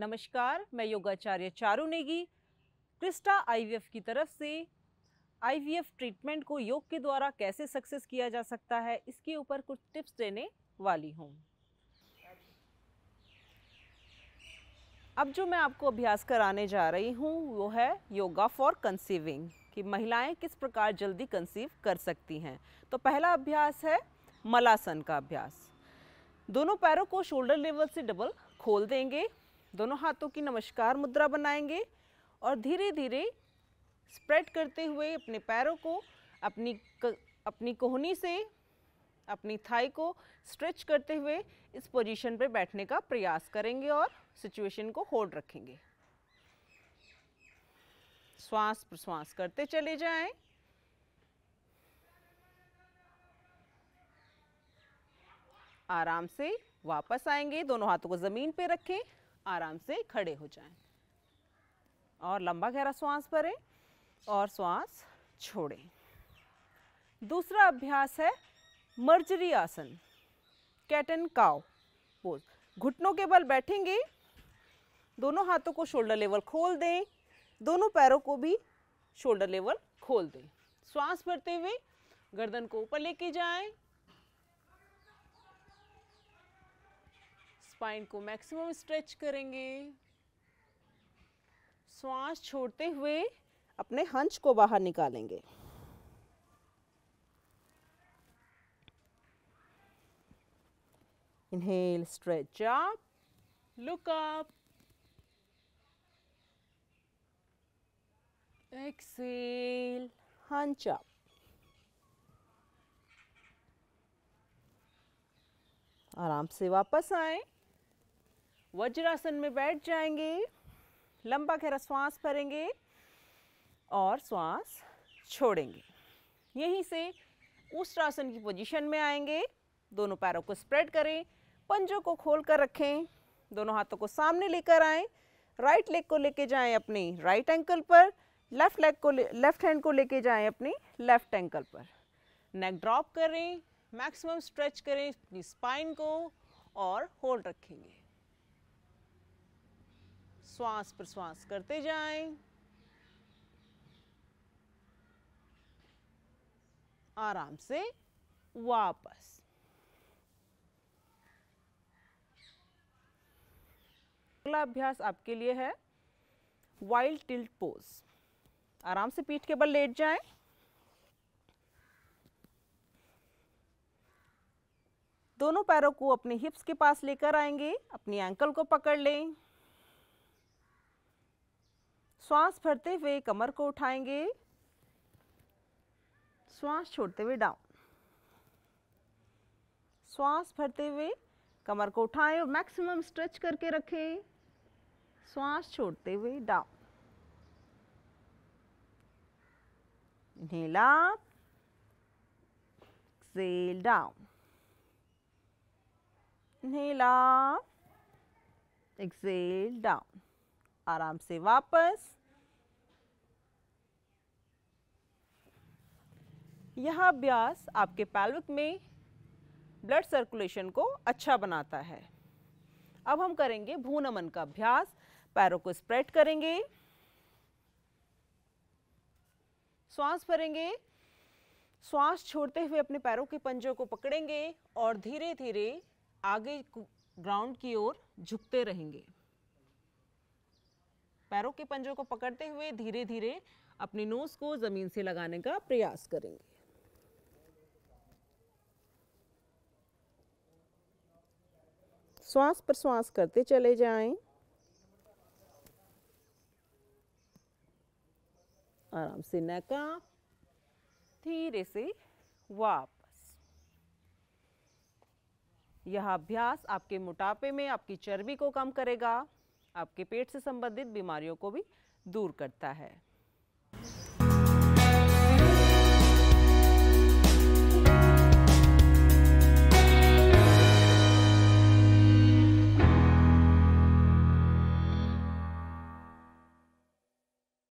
नमस्कार मैं योगाचार्य चारू नेगी क्रिस्टा आईवीएफ की तरफ से आईवीएफ ट्रीटमेंट को योग के द्वारा कैसे सक्सेस किया जा सकता है इसके ऊपर कुछ टिप्स देने वाली हूँ अब जो मैं आपको अभ्यास कराने जा रही हूँ वो है योगा फॉर कंसीविंग कि महिलाएं किस प्रकार जल्दी कंसीव कर सकती हैं तो पहला अभ्यास है मलासन का अभ्यास दोनों पैरों को शोल्डर लेवल से डबल खोल देंगे दोनों हाथों की नमस्कार मुद्रा बनाएंगे और धीरे धीरे स्प्रेड करते हुए अपने पैरों को अपनी क, अपनी कोहनी से अपनी थाई को स्ट्रेच करते हुए इस पोजीशन पर बैठने का प्रयास करेंगे और सिचुएशन को होल्ड रखेंगे श्वास प्रश्वास करते चले जाएं आराम से वापस आएंगे दोनों हाथों को ज़मीन पर रखें आराम से खड़े हो जाएं और लंबा गहरा श्वास भरें और श्वास छोड़ें दूसरा अभ्यास है मर्जरी आसन कैट एंड काव पोज घुटनों के बल बैठेंगे दोनों हाथों को शोल्डर लेवल खोल दें दोनों पैरों को भी शोल्डर लेवल खोल दें श्वास भरते हुए गर्दन को ऊपर लेके जाएं स्पाइन को मैक्सिमम स्ट्रेच करेंगे श्वास छोड़ते हुए अपने हंच को बाहर निकालेंगे inhale stretch up look up exhale hunch up आराम से वापस आए वज्रासन में बैठ जाएंगे लंबा गहरा श्वास भरेंगे और श्वास छोड़ेंगे यहीं से उस आसन की पोजीशन में आएंगे दोनों पैरों को स्प्रेड करें पंजों को खोल कर रखें दोनों हाथों को सामने लेकर आएं राइट लेग को लेके जाएं अपने राइट एंकल पर लेफ्ट लेग को लेफ्ट हैंड को लेके जाएं अपने लेफ्ट एंकल पर नेक ड्रॉप करें मैक्सिमम स्ट्रेच करें अपनी स्पाइन को और होल्ड रखेंगे श्वास प्रश्वास करते जाएं आराम से वापस अगला अभ्यास आपके लिए है वाइल्ड टिल्ट पोज आराम से पीठ के बल लेट जाएं दोनों पैरों को अपने हिप्स के पास लेकर आएंगे अपनी एंकल को पकड़ लें श्वास भरते हुए कमर को उठाएंगे श्वास छोड़ते हुए डाउन श्वास भरते हुए कमर को उठाएं और मैक्सिमम स्ट्रेच करके रखें श्वास छोड़ते हुए डाउन नीला up डाउन नीला एक्सेल डाउन आराम से वापस यह अभ्यास आपके पैल्विक में ब्लड सर्कुलेशन को अच्छा बनाता है अब हम करेंगे भूनमन का अभ्यास पैरों को स्प्रेड करेंगे श्वास भरेंगे श्वास छोड़ते हुए अपने पैरों के पंजों को पकड़ेंगे और धीरे धीरे आगे ग्राउंड की ओर झुकते रहेंगे पैरों के पंजों को पकड़ते हुए धीरे धीरे अपनी नोज को ज़मीन से लगाने का प्रयास करेंगे श्वास प्रश्वास करते चले जाएं आराम से नका धीरे से वापस यह अभ्यास आपके मोटापे में आपकी चर्बी को कम करेगा आपके पेट से संबंधित बीमारियों को भी दूर करता है